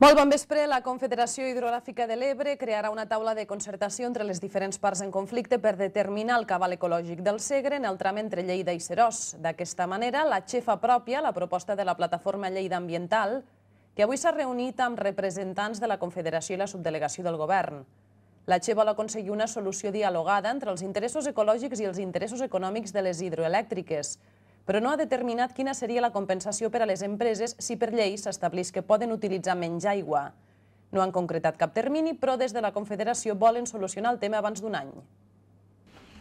Molt bon vespre. La Confederació Hidrogràfica de l'Ebre crearà una taula de concertació entre les diferents parts en conflicte per determinar el cabal ecològic del Segre en el tram entre Lleida i Serós. D'aquesta manera, la xefa pròpia, la proposta de la plataforma Lleida Ambiental, que avui s'ha reunit amb representants de la Confederació i la subdelegació del govern. La Che vol aconseguir una solució dialogada entre els interessos ecològics i els interessos econòmics de les hidroelèctriques, però no ha determinat quina seria la compensació per a les empreses si per llei s'establís que poden utilitzar menys aigua. No han concretat cap termini, però des de la Confederació volen solucionar el tema abans d'un any.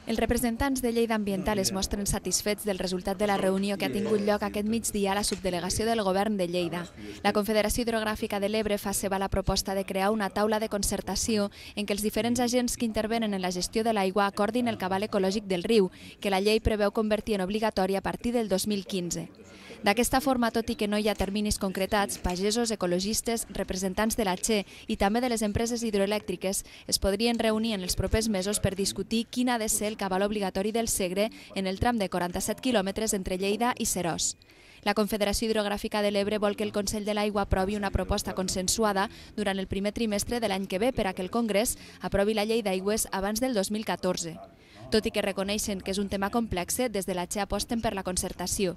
Els representants de Lleida Ambiental es mostren satisfets del resultat de la reunió que ha tingut lloc aquest migdia a la subdelegació del govern de Lleida. La Confederació Hidrogràfica de l'Ebre fa seva la proposta de crear una taula de concertació en què els diferents agents que intervenen en la gestió de l'aigua acordin el cabal ecològic del riu, que la llei preveu convertir en obligatori a partir del 2015. D'aquesta forma, tot i que no hi ha terminis concretats, pagesos, ecologistes, representants de la Che i també de les empreses hidroelèctriques es podrien reunir en els propers mesos per discutir quin ha de ser el cabal obligatori del Segre en el tram de 47 quilòmetres entre Lleida i Serós. La Confederació Hidrogràfica de l'Ebre vol que el Consell de l'Aigua aprovi una proposta consensuada durant el primer trimestre de l'any que ve per a que el Congrés aprovi la llei d'aigües abans del 2014. Tot i que reconeixen que és un tema complex, eh, des de la Che aposten per la concertació.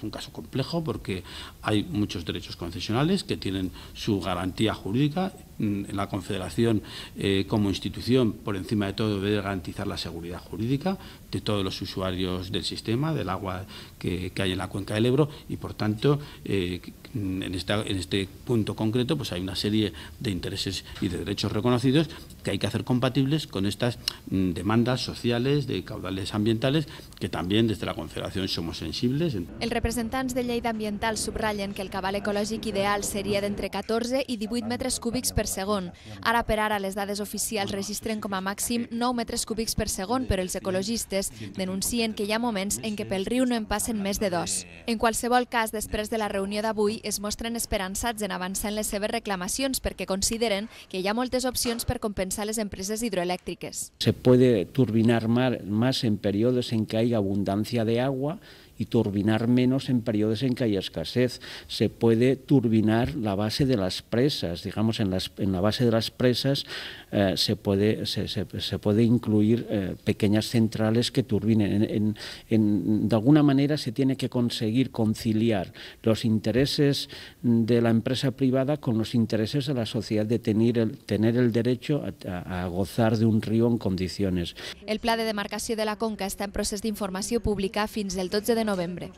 es un caso complejo porque hay muchos derechos concesionales que tienen su garantía jurídica Mm, la Confederación eh, como institución, por encima de todo, debe garantizar la seguridad jurídica de todos los usuarios del sistema, del agua que, hay en la cuenca del Ebro y, por tanto, eh, mm, en, esta, en este punto concreto pues hay una serie de intereses y de derechos reconocidos que hay que hacer compatibles con estas mm, demandas sociales de caudales ambientales que también desde la Confederación somos sensibles. El representante de Lleida Ambiental subrayen que el cabal ecológico ideal sería de entre 14 y 18 metros cúbicos per segon. Ara per ara les dades oficials registren com a màxim 9 metres cúbics per segon, però els ecologistes denuncien que hi ha moments en què pel riu no en passen més de dos. En qualsevol cas, després de la reunió d'avui, es mostren esperançats en avançar en les seves reclamacions perquè consideren que hi ha moltes opcions per compensar les empreses hidroelèctriques. Se puede turbinar más en periodos en que hay abundancia de agua y turbinar menos en periodos en que hay escasez. Se puede turbinar la base de las presas, digamos, en, las, en la base de las presas eh, se, puede, se, se, puede incluir eh, pequeñas centrales que turbinen. En, en, de alguna manera se tiene que conseguir conciliar los intereses de la empresa privada con los intereses de la sociedad de tener el, tener el derecho a, gozar de un río en condiciones. El plan de demarcación de la Conca está en proceso de información pública fins del 12 de noviembre.